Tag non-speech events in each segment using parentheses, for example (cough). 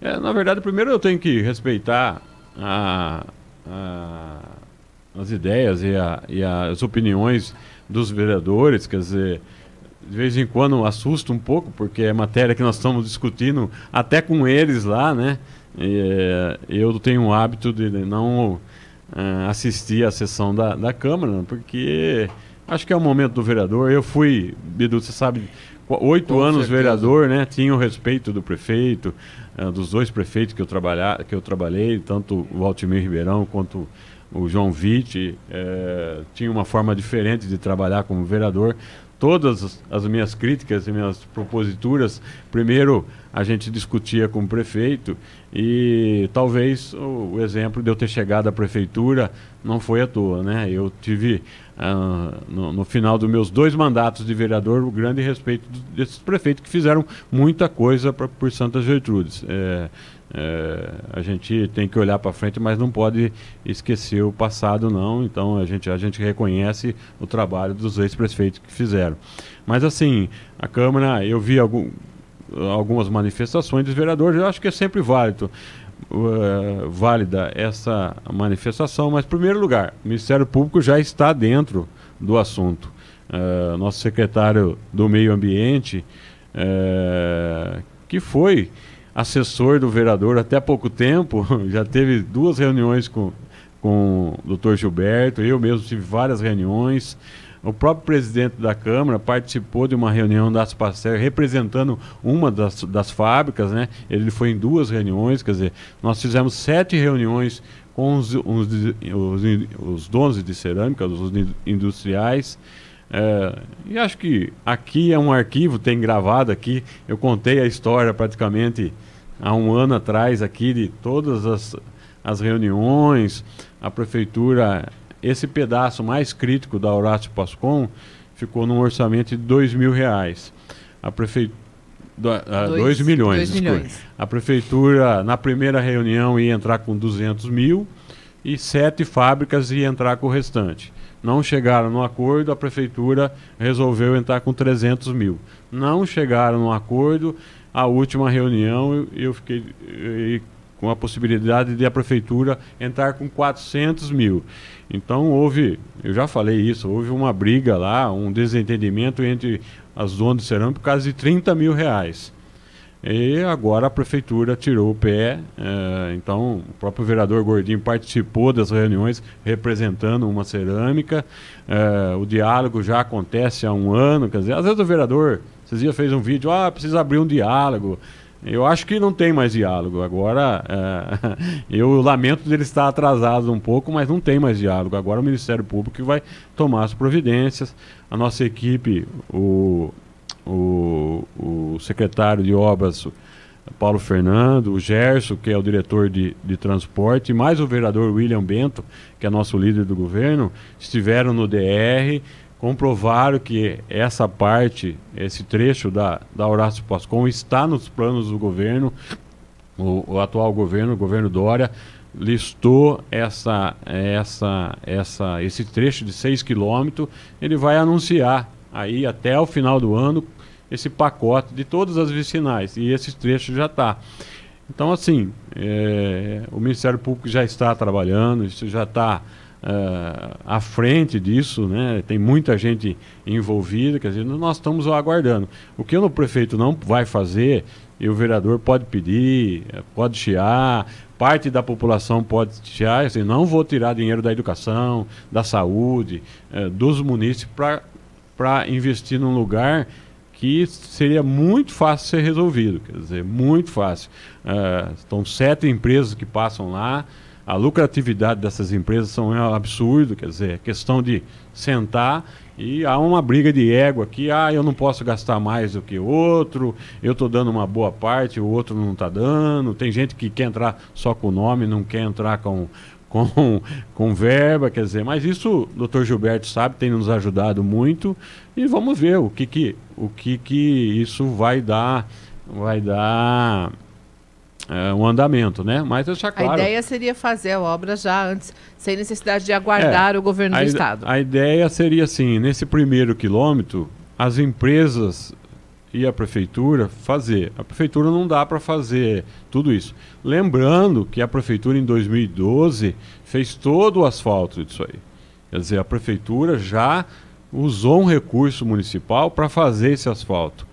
É, na verdade, primeiro eu tenho que respeitar a, a, as ideias e, a, e, as opiniões dos vereadores, quer dizer, de vez em quando assusta um pouco, porque é matéria que nós estamos discutindo até com eles lá, né? E, é, eu tenho o hábito de não uh, assistir à sessão da, da Câmara, porque acho que é o momento do vereador. Eu fui, Bidu, você sabe, oito Com anos certeza. vereador, né? Tinha o respeito do prefeito, uh, dos dois prefeitos que eu, trabalhar, que eu trabalhei, tanto o Altimir Ribeirão quanto o João Vitti. Uh, tinha uma forma diferente de trabalhar como vereador. Todas as, as minhas críticas e minhas proposituras, primeiro a gente discutia com o prefeito e talvez o, o, exemplo de eu ter chegado à prefeitura não foi à toa, né? Eu tive ah, no, no, final dos meus dois mandatos de vereador o grande respeito desses prefeitos que fizeram muita coisa pra, por Santa Gertrudes. É, é, a gente tem que olhar para frente, mas não pode esquecer o passado, não. Então a gente, a gente reconhece o trabalho dos ex-prefeitos que fizeram. Mas assim, a Câmara, eu vi algum algumas manifestações dos vereadores. Eu acho que é sempre válido, uh, válida essa manifestação, mas, em primeiro lugar, o Ministério Público já está dentro do assunto. Uh, nosso secretário do Meio Ambiente, uh, que foi assessor do vereador até pouco tempo, (laughs) já teve duas reuniões com, com o doutor Gilberto, eu mesmo tive várias reuniões. O próprio presidente da Câmara participou de uma reunião da Aspacer representando uma das, das fábricas, né? Ele foi em duas reuniões, quer dizer, nós fizemos sete reuniões com os, os, os, os donos de cerâmica, os industriais. É, e acho que aqui é um arquivo, tem gravado aqui. Eu contei a história praticamente há um ano atrás aqui de todas as, as reuniões. A prefeitura esse pedaço mais crítico da Horácio Pascon ficou num orçamento de dois mil reais. A prefeitura do, ah, dois, dois milhões, dois milhões. A prefeitura, na primeira reunião, ia entrar com 200 mil e sete fábricas ia entrar com o restante. Não chegaram no acordo, a prefeitura resolveu entrar com 300 mil. Não chegaram no acordo, a última reunião eu, eu fiquei eu, com a possibilidade de a prefeitura entrar com 400 mil. Então houve, eu já falei isso, houve uma briga lá, um desentendimento entre as donas de cerâmica por causa de 30 mil reais. E agora a prefeitura tirou o pé, é, então o próprio vereador Gordinho participou das reuniões representando uma cerâmica. É, o diálogo já acontece há um ano, quer dizer, às vezes o vereador, esses fez um vídeo, ah, precisa abrir um diálogo. Eu acho que não tem mais diálogo. Agora, é, (laughs) eu lamento dele estar atrasado um pouco, mas não tem mais diálogo. Agora o Ministério Público vai tomar as providências. A nossa equipe, o, o, o secretário de obras, Paulo Fernando, o Gerson, que é o diretor de, de transporte, e mais o vereador William Bento, que é nosso líder do governo, estiveram no DR comprovaram que essa parte, esse trecho da, da Horácio Pascon está nos planos do governo, o, o atual governo, o governo Dória, listou essa, essa, essa, esse trecho de 6 quilômetros, ele vai anunciar aí até o final do ano esse pacote de todas as vicinais e esse trecho já está. Então, assim, é, o Ministério Público já está trabalhando, isso já está uh, à frente disso, né? tem muita gente envolvida, quer dizer, nós estamos aguardando. O que o prefeito não vai fazer, e o vereador pode pedir, eh, pode chiar, parte da população pode chiar, assim, não vou tirar dinheiro da educação, da saúde, uh, dos munícipes para investir num lugar que seria muito fácil ser resolvido, quer dizer, muito fácil. Uh, estão sete empresas que passam lá, a lucratividade dessas empresas são um absurdo, quer dizer, é questão de sentar e há uma briga de ego aqui, ah, eu não posso gastar mais do que outro, eu estou dando uma boa parte, o outro não está dando, tem gente que quer entrar só com o nome, não quer entrar com, (laughs) com, com verba, quer dizer, mas isso o doutor Gilberto sabe, tem nos ajudado muito e vamos ver o que, que, o que, que isso vai dar, vai dar é, um andamento, né? Mas deixar claro. A ideia seria fazer a obra já antes, sem necessidade de aguardar é, o governo do estado. A ideia seria assim, nesse primeiro quilômetro, as empresas e a prefeitura fazer. A prefeitura não dá para fazer tudo isso. Lembrando que a prefeitura em 2012 fez todo o asfalto disso aí. Quer dizer, a prefeitura já usou um recurso municipal para fazer esse asfalto.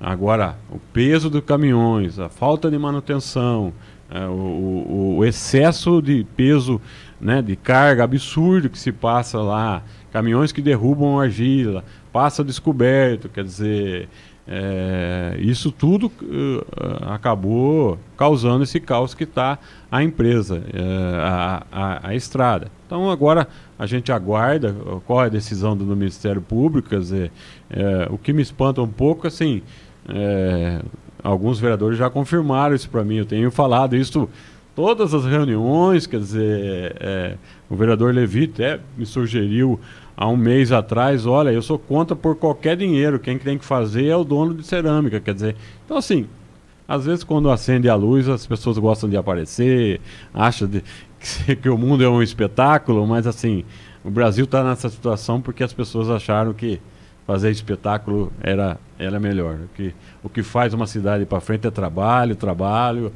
Agora, o peso dos caminhões, a falta de manutenção, é, o, o, o, excesso de peso, né, de carga absurdo que se passa lá, caminhões que derrubam argila, passa descoberto, quer dizer, é, isso tudo uh, acabou causando esse caos que está a empresa, uh, a, a, a, estrada. Então agora a gente aguarda qual é a decisão do, Ministério Público. Quer dizer, eh, o que me espanta um pouco, assim, alguns vereadores já confirmaram isso para mim. Eu tenho falado isso todas as reuniões. Quer dizer, o vereador Levi até me sugeriu há um mês atrás, olha, eu sou contra por qualquer dinheiro, quem tem que fazer é o dono de cerâmica, quer dizer. Então assim, às vezes quando acende a luz, as pessoas gostam de aparecer, acham de, que, (laughs) que o mundo é um espetáculo, mas assim, o Brasil está nessa situação porque as pessoas acharam que fazer espetáculo era, era melhor. O que, o que faz uma cidade para frente é trabalho, trabalho.